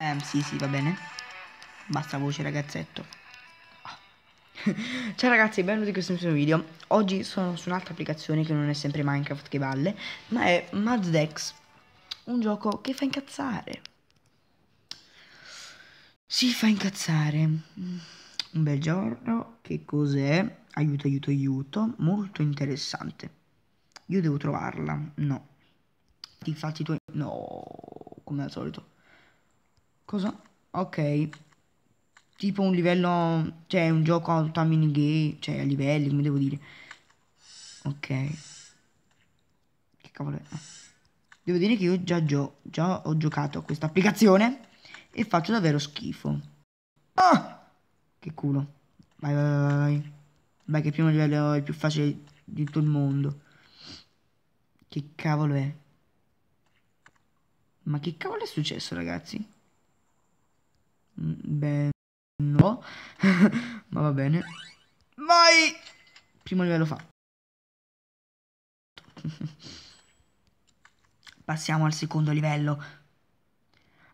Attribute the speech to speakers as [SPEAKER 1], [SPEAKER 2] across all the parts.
[SPEAKER 1] Eh, sì, sì, va bene. Basta voce, ragazzetto. Ah. Ciao ragazzi, benvenuti in questo nuovo video. Oggi sono su un'altra applicazione che non è sempre Minecraft che balle, ma è Mazdex, un gioco che fa incazzare. Si fa incazzare. Un bel giorno, che cos'è? Aiuto, aiuto, aiuto. Molto interessante. Io devo trovarla. No. Infatti tu... tuoi... No, come al solito. Cosa? Ok. Tipo un livello... Cioè, un gioco a tutta minigame. Cioè, a livelli, come devo dire. Ok. Che cavolo è? Ah. Devo dire che io già, gio già ho giocato a questa applicazione. E faccio davvero schifo. Ah! Che culo. Vai, vai, vai, vai. Vai che il primo livello è il più facile di tutto il mondo. Che cavolo è? Ma che cavolo è successo, ragazzi? Beh, Ma va bene. Vai! Primo livello fa. Passiamo al secondo livello.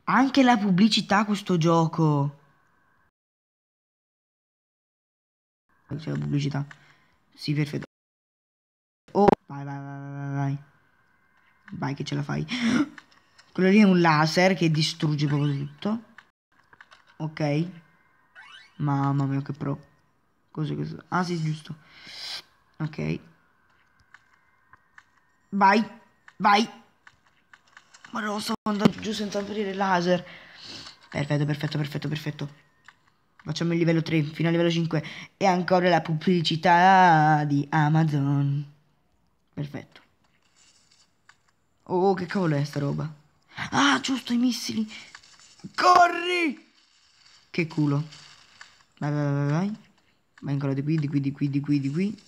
[SPEAKER 1] Anche la pubblicità questo gioco. C'è la pubblicità. Sì, perfetto. Oh, vai, vai, vai, vai, vai. Vai che ce la fai. Quello lì è un laser che distrugge proprio tutto. Ok? Mamma mia che pro. Cos'è questo? Ah sì, giusto. Ok. Vai. Vai. Ma lo sto andando giù senza aprire il laser. Perfetto, perfetto, perfetto, perfetto. Facciamo il livello 3 fino al livello 5. E ancora la pubblicità di Amazon. Perfetto. Oh, che cavolo è sta roba? Ah, giusto, i missili. Corri! Che culo. Vai, vai, vai, vai. Vai ancora di qui, di qui, di qui, di qui, di qui.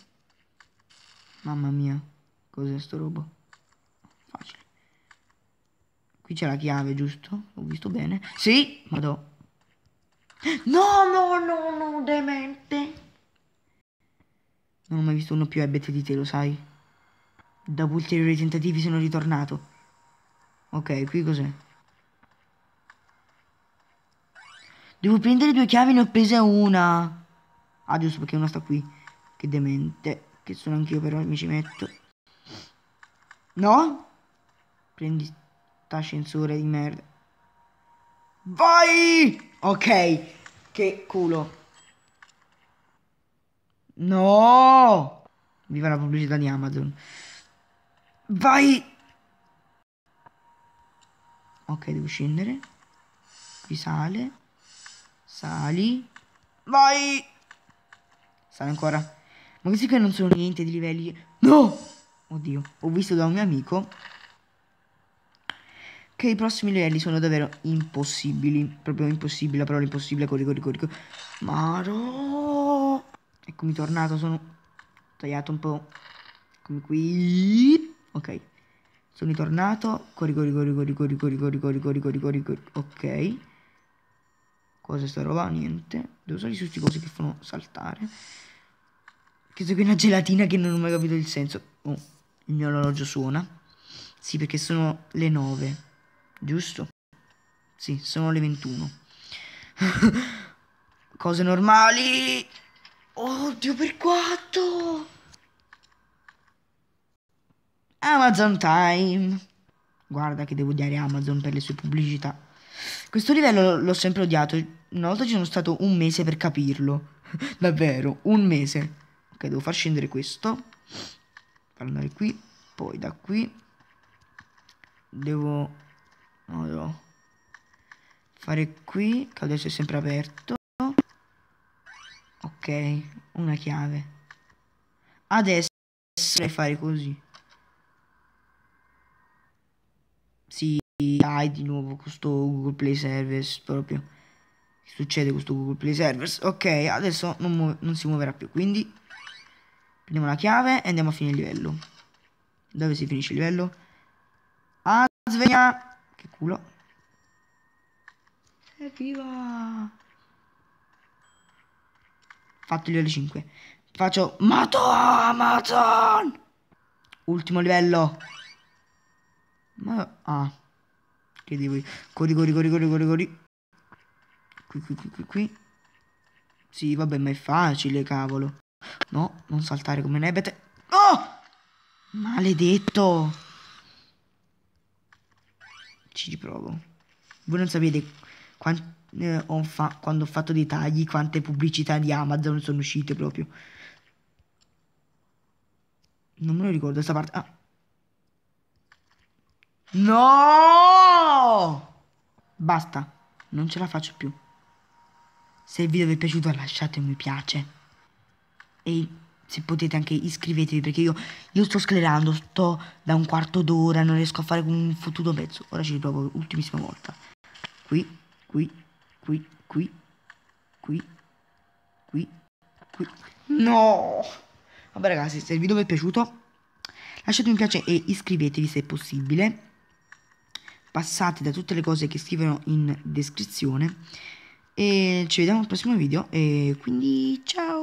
[SPEAKER 1] Mamma mia. Cos'è sto robo? Facile. Qui c'è la chiave, giusto? Ho visto bene. Sì, madò. No, no, no, no, demente. Non ho mai visto uno più ebete di te, lo sai. Dopo ulteriori tentativi sono ritornato. Ok, qui cos'è? Devo prendere due chiavi, ne ho presa una. Ah, giusto, perché una sta qui. Che demente. Che sono anch'io, però mi ci metto. No? Prendi ascensore di merda. Vai! Ok. Che culo. No! Viva la pubblicità di Amazon. Vai! Ok, devo scendere. Qui sale. Sali. Vai! Sali ancora. Ma questi che non sono niente di livelli. No! Oddio, ho visto da un mio amico che i prossimi livelli sono davvero impossibili. Proprio impossibile, la parola impossibile, Corri, corri, corri. Maro! Eccomi tornato, sono tagliato un po'. Eccomi qui. Ok. Sono ritornato. corri, corri, corri, corri, corri, corri, corri, corri, corri. Ok. Cosa sta roba? Niente. Devo salire su queste cose che fanno saltare. Che so qui una gelatina che non ho mai capito il senso. Oh, il mio orologio suona. Sì, perché sono le 9. Giusto? Sì, sono le 21. Cose normali. Oddio, per quanto! Amazon Time. Guarda che devo odiare Amazon per le sue pubblicità. Questo livello l'ho sempre odiato. Una volta ci sono stato un mese per capirlo. Davvero, un mese. Ok, devo far scendere questo. Farlo andare qui. Poi da qui. Devo... No, devo... Fare qui, che adesso è sempre aperto. Ok, una chiave. Adesso dovrei fare così. hai di nuovo questo Google Play Service proprio succede questo Google Play Service ok adesso non, non, si muoverà più quindi prendiamo la chiave e andiamo a fine livello dove si finisce il livello a ah, sveglia che culo evviva fatto il livello 5 faccio mato amazon ultimo livello ma ah che devo corri corri corri corri corri corri qui qui qui qui qui sì vabbè ma è facile cavolo no non saltare come nebete oh maledetto ci riprovo voi non sapete quanti eh, ho quando ho fatto dei tagli quante pubblicità di Amazon sono uscite proprio non me lo ricordo sta parte ah No! Basta, non ce la faccio più. Se il video vi è piaciuto lasciate un mi piace. E se potete anche iscrivetevi perché io, io sto sclerando, sto da un quarto d'ora, non riesco a fare un fottuto pezzo. Ora ci riprovo l'ultimissima volta. Qui, qui, qui, qui, qui, qui, qui. No! Vabbè ragazzi, se il video vi è piaciuto lasciate un mi piace e iscrivetevi se possibile passati da tutte le cose che scrivono in descrizione e ci vediamo al prossimo video e quindi ciao